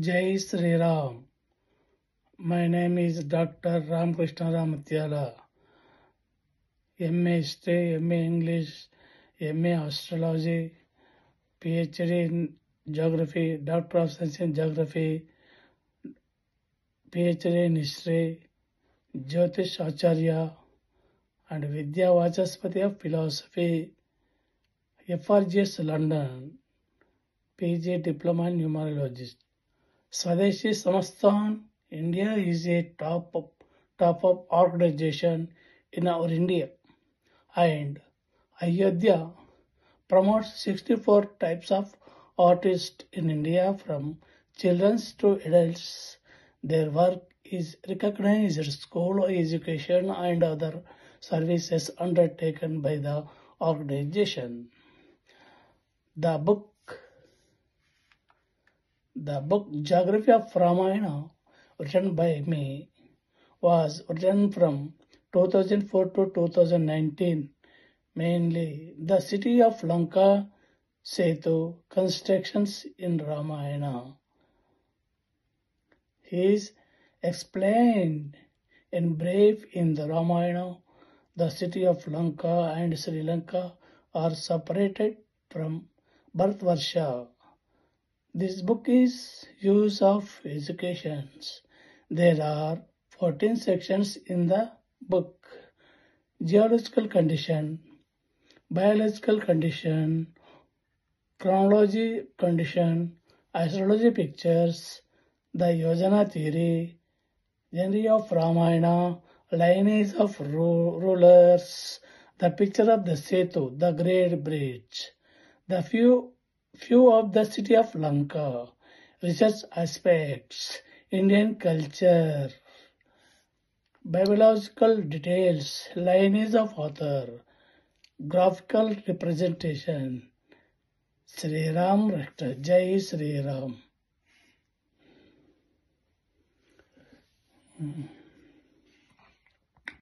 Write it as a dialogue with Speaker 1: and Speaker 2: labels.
Speaker 1: Jai Sri Ram. My name is Dr. Ramakrishna Ramatyala. MA History, MA English, MA Astrology, PhD in Geography, Doctor of Science in Geography, PhD in History, Jyotish Acharya, and Vidya Vachaspati of Philosophy, FRGS London, PG Diploma in Numerologist. Swadeshi Samasthan India is a top up, top up organization in our India and Ayodhya promotes 64 types of artists in India from children to adults. Their work is recognized as school education and other services undertaken by the organization. The book the book Geography of Ramayana, written by me, was written from 2004 to 2019. Mainly, the city of Lanka Setu constructions in Ramayana. He is explained in brief in the Ramayana. The city of Lanka and Sri Lanka are separated from Bharatvarsha. This book is Use of Educations. There are 14 sections in the book. Geological condition, biological condition, chronology condition, astrology pictures, the Yojana theory, genre of Ramayana, lineage of ru rulers, the picture of the Setu, the great bridge, the few Few of the city of Lanka. Research aspects. Indian culture. Biological details. Lineage of author. Graphical representation. Sri Ram Rector. Jai Sri Ram. Mm-hmm.